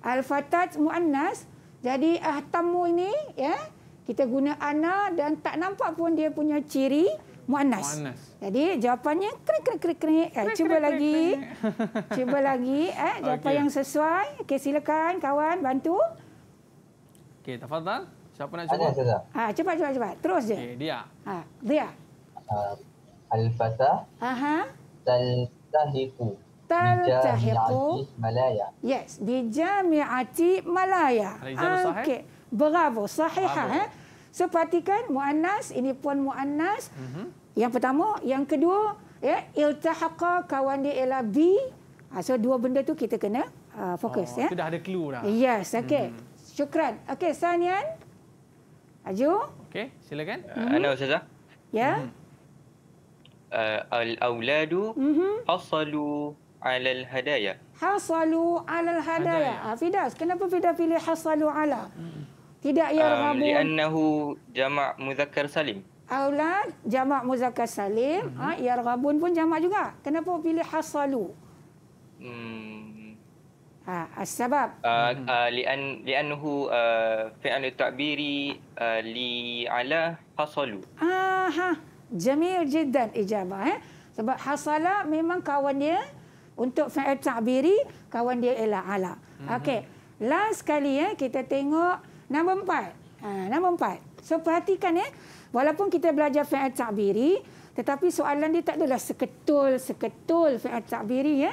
al-fatat muannas jadi ah ini ya kita guna ana dan tak nampak pun dia punya ciri muannas jadi jawapannya krik krik krik krik eh, cuba lagi cuba lagi eh jawapan okay. yang sesuai okey silakan kawan bantu okey tafadhal siapa nak cuba ha cepat cepat cepat terus je okay, dia ha dia uh, ah, al-fata aha tal Akhtarta Hiku. Malaya. Yes, di Jamiati Malaya. Rizal okay. Sahih. Bravo, sahihah. Bravo. Eh? So, perhatikan Mu'annas, ini pun Mu'annas. Mm -hmm. Yang pertama, yang kedua, ya, iltahaqa kawan dia ialah B. Ah, so, dua benda tu kita kena uh, fokus. Oh, ya. Sudah ada clue dah. Yes, okay. Mm -hmm. Syukran. Okay, Sanian. Aju. Okay, silakan. Eh, Ana, uh, Ustazah. Ya. Yeah. Mhm. Mm -hmm. uh, Al-awladu mm -hmm. asalu Al hadaya. Hasalu alal hadaya. hadaya. Ah, Fidas, kenapa Fidas pilih hasalu ala? Tidak ya um, rabun. Liannahu jama' muzakkar salim. Aulad, jama' muzakkar salim. Mm -hmm. ha, ya pun jama' juga. Kenapa pilih hasalu? Hmm. Ha, As-sabab. Uh, uh, lian, liannahu uh, fi'al ta'biri uh, li'ala hasalu. Aha. Jamil jiddan ijabah. Eh? Sebab hasala memang kawan dia... Untuk fi'il ta'biri, kawan dia ialah ala. Mhm. Okey. Last sekali ya, kita tengok nombor empat. Ha, nombor empat. So perhatikan ya, walaupun kita belajar fi'il ta'biri, tetapi soalan dia tak adalah seketul-seketul fi'il ta'biri ya.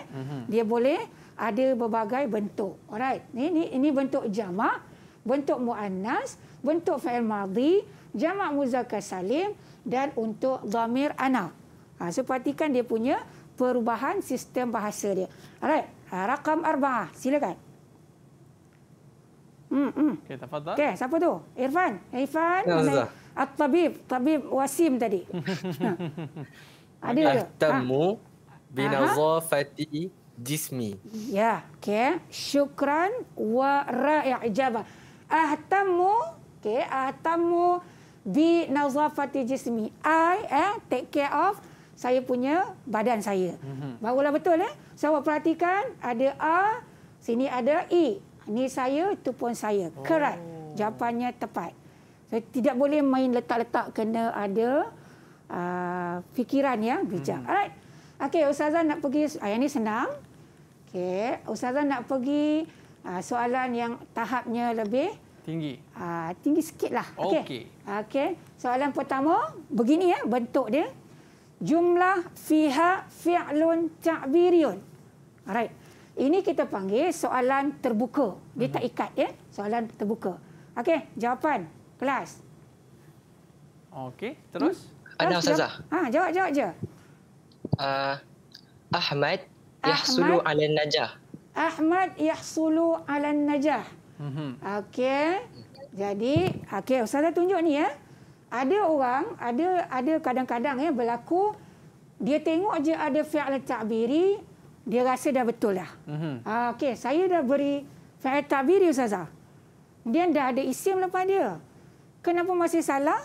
Dia boleh ada berbagai bentuk. Alright. Ini, ini, ini bentuk jama' bentuk muannas, bentuk fi'il madhi, jama muzakkar salim dan untuk dhamir ana. Ha, so perhatikan dia punya perubahan sistem bahasa dia. Alright, rakam arba'ah. Silakan. Hmm, hmm. Okey, tafadhal. Okey, siapa tu? Irfan. Irfan. Ya, At-tabib, tabib Wasim tadi. Ha. Ada ke? Tamu ha. binazafati jismi. Ya, okey. Syukran wa ra'i' jaba. Ahtamu, okey, ahtamu binazafati jismi. I eh take care of saya punya badan saya. Mhm. Barulah betul. Eh? So, awak perhatikan, ada A, sini ada E. Ini saya, itu pun saya. Kerat. Oh. Jawapannya tepat. So, tidak boleh main letak-letak kena ada uh, fikiran yang bijak. Hmm. Alright. Okey, Ustazah nak pergi. Ah, yang ini senang. Okey, Ustazah nak pergi uh, soalan yang tahapnya lebih tinggi. Uh, tinggi sikitlah. Okey. Okey. Okay. Soalan pertama begini ya bentuk dia jumlah fiha fi'lun ta'birun. Alright. Ini kita panggil soalan terbuka. Dia tak mhm. ikat ya. Soalan terbuka. Okey, jawapan kelas. Okey, terus. Hmm? Ana Ustazah. Ah, ha, jawab jawab je. Uh, Ahmad yahsulu 'ala najah. Ahmad yahsulu 'ala najah. Mhm. Okey. Jadi, okey, Ustazah tunjuk ni ya. Eh? ada orang ada ada kadang-kadang ya berlaku dia tengok je ada fi'il ta'biri dia rasa dah betul dah. Mm-hmm. okey, saya dah beri fi'il ta'biri usaha. Dia dah ada isim lepas dia. Kenapa masih salah?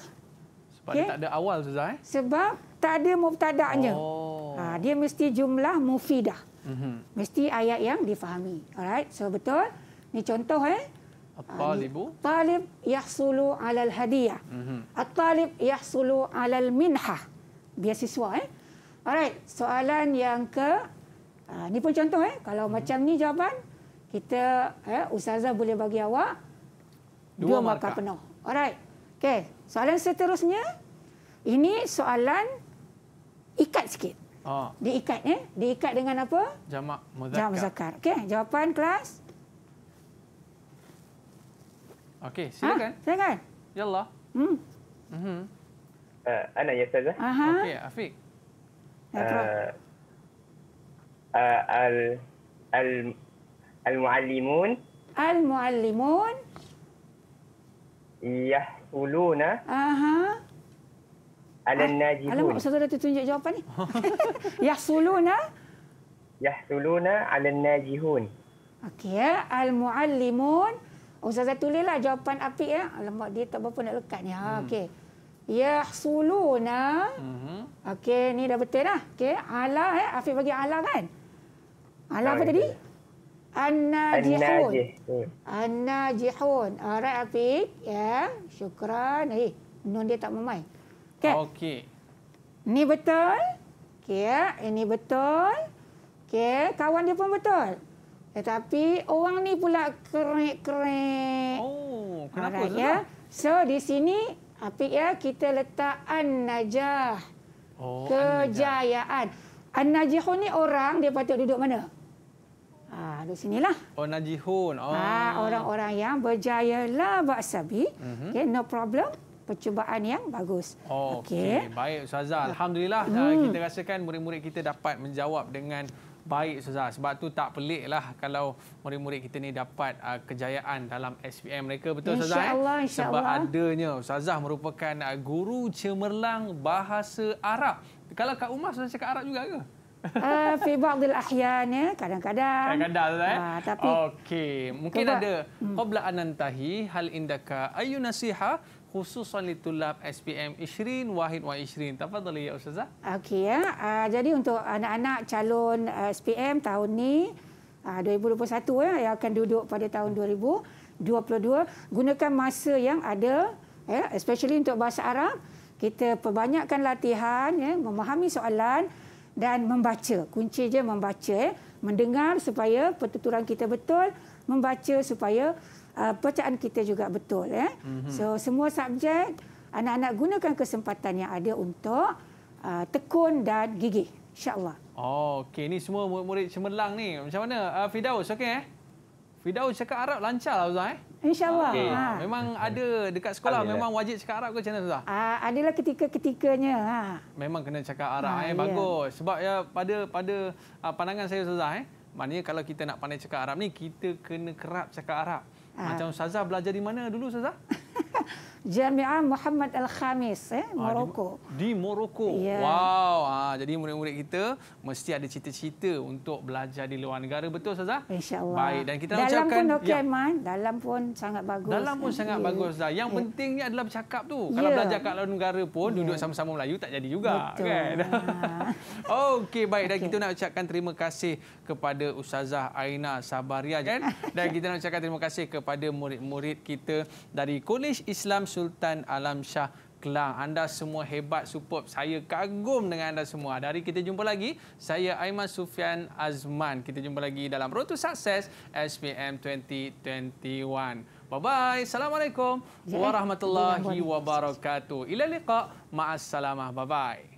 Sebab okay. dia tak ada awal usaha. eh? Sebab tak ada mubtada'nya. Oh. Ha, dia mesti jumlah mufidah. Mm-hmm. Mesti ayat yang difahami. Alright, so betul. Ni contoh eh. At-talibu ah, talib yahsulu alal hadiah. Mm-hmm. At-talib yahsulu alal minhah. Beasiswa eh. Alright, soalan yang ke uh, pun contoh eh. Kalau hmm macam ni jawapan kita eh ustazah boleh bagi awak dua, dua markah penuh. Alright. Okay. soalan seterusnya ini soalan ikat sikit. Oh. Ah. Diikat eh, diikat dengan apa? Jamak muzakkar. Jamak muzakkar. Okey, jawapan kelas Okey, silakan. Ha? Silakan. Allah. Hmm. Mhm. Uh, ana ya Ustaz. Eh? Aha. Okey, Afiq. Uh, uh, al al al muallimun. Al muallimun. Ya uluna. Aha. Alan najibun. Alam Ustaz dah tunjuk jawapan ni. ya suluna. Yahsuluna ala najihun. Okey, al-muallimun Ustazah tulislah jawapan Apik ya. Alamak dia tak berapa nak lekat ni. Ha hmm. okey. Ya suluna. Hmm. Okey ni dah betul dah. Okey, ala eh Afiq bagi ala kan? Ala apa tadi? An-najihun. An-najihun. Alright Afiq, ya. Syukran. Eh, nun dia tak memai. Okey. Okey. Ni betul. Okey, ya. ini betul. Okey, kawan dia pun betul. Tetapi eh, orang ni pula kerik-kerik. Oh, kenapa Alright, ya? So di sini apik ya kita letak an-najah. Oh, kejayaan. An-najihun ni orang dia patut duduk mana? Ha, di sinilah. Oh, najihun. Ha, oh. Ha, orang-orang yang berjaya lah buat sabi. Mm-hmm. Okay, no problem percubaan yang bagus. Oh, okay. okay. Baik, Ustazah. Ha. Alhamdulillah. Ha, hmm. Kita rasakan murid-murid kita dapat menjawab dengan Baik Ustazah, sebab tu tak pelik lah kalau murid-murid kita ni dapat uh, kejayaan dalam SPM mereka, betul insya Ustazah? Eh? InsyaAllah, insyaAllah. Sebab adanya Ustazah merupakan uh, guru cemerlang bahasa Arab. Kalau Kak Umar sudah cakap Arab juga ke? Uh, Fibah Abdul Ahyan ya, kadang-kadang. Kadang-kadang, uh, tapi... Okey, mungkin Tuba... ada. Hmm. anantahi hal indaka ayu nasihah Khusus khususan litulab SPM 20 Wahid Wa 20. Tafadhali ya Ustazah. Okey ya. Uh, jadi untuk anak-anak calon uh, eh, SPM tahun ni ah, uh, 2021 ya yang akan duduk pada tahun 2022 gunakan masa yang ada ya especially untuk bahasa Arab kita perbanyakkan latihan ya memahami soalan dan membaca. Kunci je membaca ya. Mendengar supaya pertuturan kita betul, membaca supaya uh, bacaan kita juga betul eh. Mm-hmm. So semua subjek anak-anak gunakan kesempatan yang ada untuk uh, tekun dan gigih insya-Allah. Oh, okey ni semua murid-murid cemerlang ni. Macam mana uh, Fidaus okey eh? Fidaus cakap Arab lancar lah Ustaz eh? InsyaAllah. Okay. Ha. Memang ada dekat sekolah Alia. memang wajib cakap Arab ke macam mana Ustaz? Ha, adalah ketika-ketikanya. Ha. Memang kena cakap Arab ha, eh. Ya. Bagus. Sebab ya, pada pada ah, pandangan saya Ustaz eh. Maknanya kalau kita nak pandai cakap Arab ni, kita kena kerap cakap Arab. Macam ah. Ustazah belajar di mana dulu Ustazah? Jami'ah Muhammad Al-Khamis eh, ah, Morocco. Di, di Morocco. Yeah. Wow. Ha, jadi murid-murid kita mesti ada cita-cita untuk belajar di luar negara. Betul, Ustazah? InsyaAllah. Baik. Dan kita dalam ucapkan, pun okay ya. Man. Dalam pun sangat bagus. Dalam pun sangat yeah. bagus, Ustazah. Yang yeah. pentingnya adalah bercakap tu. Kalau ya. belajar kat luar negara pun, yeah. duduk sama-sama Melayu tak jadi juga. Betul. Kan? okey, baik. Dan okay. kita nak ucapkan terima kasih kepada Ustazah Aina Sabaria. Kan? Dan kita nak ucapkan terima kasih kepada murid-murid kita dari Kolej Islam Sultan Alam Shah Kelang. Anda semua hebat, superb. Saya kagum dengan anda semua. Dari kita jumpa lagi, saya Aiman Sufian Azman. Kita jumpa lagi dalam Road to Success SPM 2021. Bye-bye. Assalamualaikum warahmatullahi wabarakatuh. Ila liqa. Ma'assalamah. Bye-bye.